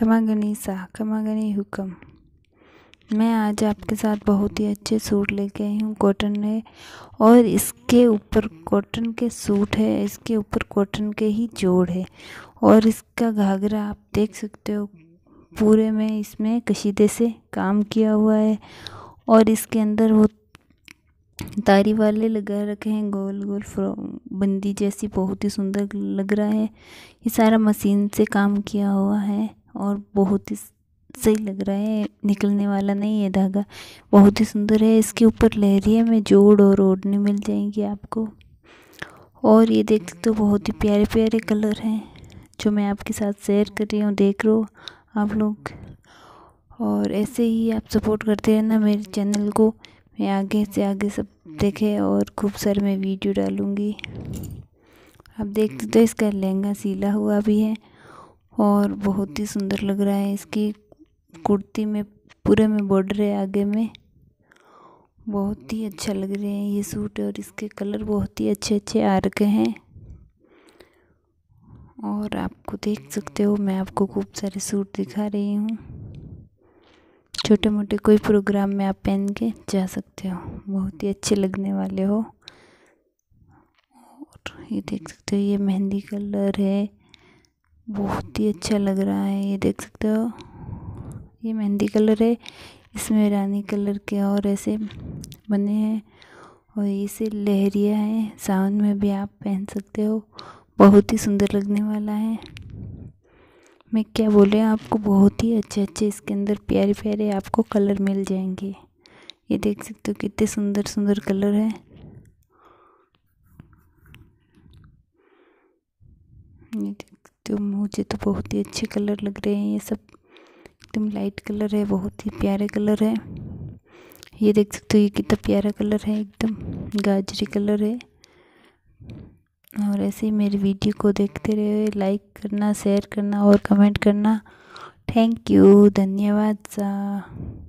खमा गनी सा खमा गनी हुक्म मैं आज आपके साथ बहुत ही अच्छे सूट लेके आई हूँ कॉटन में और इसके ऊपर कॉटन के सूट है इसके ऊपर कॉटन के ही जोड़ है और इसका घाघरा आप देख सकते हो पूरे में इसमें कशीदे से काम किया हुआ है और इसके अंदर वो तारी वाले लगा रखे हैं गोल गोल बंदी जैसी बहुत ही सुंदर लग रहा है ये सारा मशीन से काम किया हुआ है और बहुत ही सही लग रहा है निकलने वाला नहीं है धागा बहुत ही सुंदर है इसके ऊपर लहरिया में जोड़ और ओढ़नी मिल जाएंगी आपको और ये देख सकते हो बहुत ही प्यारे प्यारे कलर हैं जो मैं आपके साथ शेयर कर रही हूँ देख रो आप लोग और ऐसे ही आप सपोर्ट करते रहना मेरे चैनल को मैं आगे से आगे सब देखें और खूब सारे मैं वीडियो डालूँगी आप देख सकते हो इसका लहंगा सीला हुआ भी है और बहुत ही सुंदर लग रहा है इसकी कुर्ती में पूरे में बॉर्डर है आगे में बहुत ही अच्छा लग रहे हैं ये सूट और इसके कलर बहुत ही अच्छे अच्छे आ रखे हैं और आपको देख सकते हो मैं आपको खूब सारे सूट दिखा रही हूँ छोटे मोटे कोई प्रोग्राम में आप पहन के जा सकते हो बहुत ही अच्छे लगने वाले हो और ये देख सकते हो ये मेहंदी कलर है बहुत ही अच्छा लग रहा है ये देख सकते हो ये मेहंदी कलर है इसमें रानी कलर के और ऐसे बने हैं और इसे लहरिया है सावन में भी आप पहन सकते हो बहुत ही सुंदर लगने वाला है मैं क्या बोले आपको बहुत ही अच्छे अच्छे इसके अंदर प्यारे प्यारे आपको कलर मिल जाएंगे ये देख सकते हो कितने सुंदर सुंदर कलर है ये तो मुझे तो बहुत ही अच्छे कलर लग रहे हैं ये सब एकदम लाइट कलर है बहुत ही प्यारे कलर है ये देख सकते हो ये कितना प्यारा कलर है एकदम गाजरी कलर है और ऐसे ही मेरी वीडियो को देखते रहे लाइक करना शेयर करना और कमेंट करना थैंक यू धन्यवाद सा